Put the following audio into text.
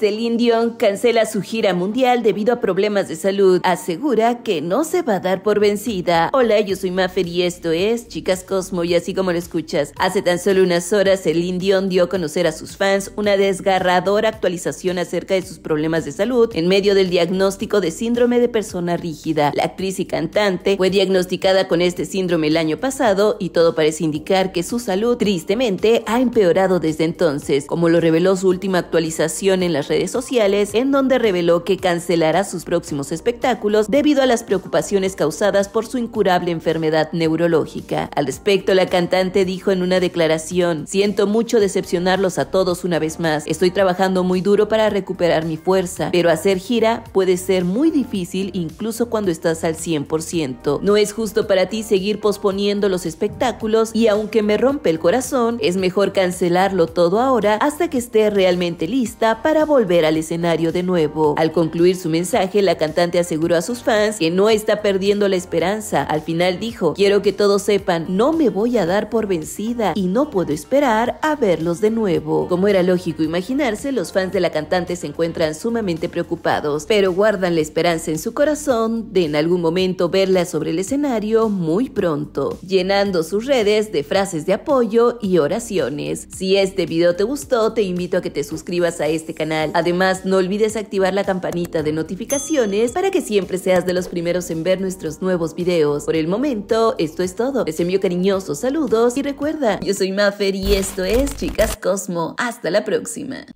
Celine Dion cancela su gira mundial debido a problemas de salud. Asegura que no se va a dar por vencida. Hola, yo soy Maffer y esto es Chicas Cosmo y así como lo escuchas. Hace tan solo unas horas Celine Dion dio a conocer a sus fans una desgarradora actualización acerca de sus problemas de salud en medio del diagnóstico de síndrome de persona rígida. La actriz y cantante fue diagnosticada con este síndrome el año pasado y todo parece indicar que su salud tristemente ha empeorado desde entonces, como lo reveló su última actualización en las redes sociales, en donde reveló que cancelará sus próximos espectáculos debido a las preocupaciones causadas por su incurable enfermedad neurológica. Al respecto, la cantante dijo en una declaración, siento mucho decepcionarlos a todos una vez más, estoy trabajando muy duro para recuperar mi fuerza, pero hacer gira puede ser muy difícil incluso cuando estás al 100%. No es justo para ti seguir posponiendo los espectáculos y aunque me rompe el corazón, es mejor cancelarlo todo ahora hasta que esté realmente lista para volver volver al escenario de nuevo. Al concluir su mensaje, la cantante aseguró a sus fans que no está perdiendo la esperanza. Al final dijo, quiero que todos sepan, no me voy a dar por vencida y no puedo esperar a verlos de nuevo. Como era lógico imaginarse, los fans de la cantante se encuentran sumamente preocupados, pero guardan la esperanza en su corazón de en algún momento verla sobre el escenario muy pronto, llenando sus redes de frases de apoyo y oraciones. Si este video te gustó, te invito a que te suscribas a este canal Además, no olvides activar la campanita de notificaciones para que siempre seas de los primeros en ver nuestros nuevos videos. Por el momento, esto es todo. Les envío cariñosos saludos y recuerda, yo soy Maffer y esto es Chicas Cosmo. Hasta la próxima.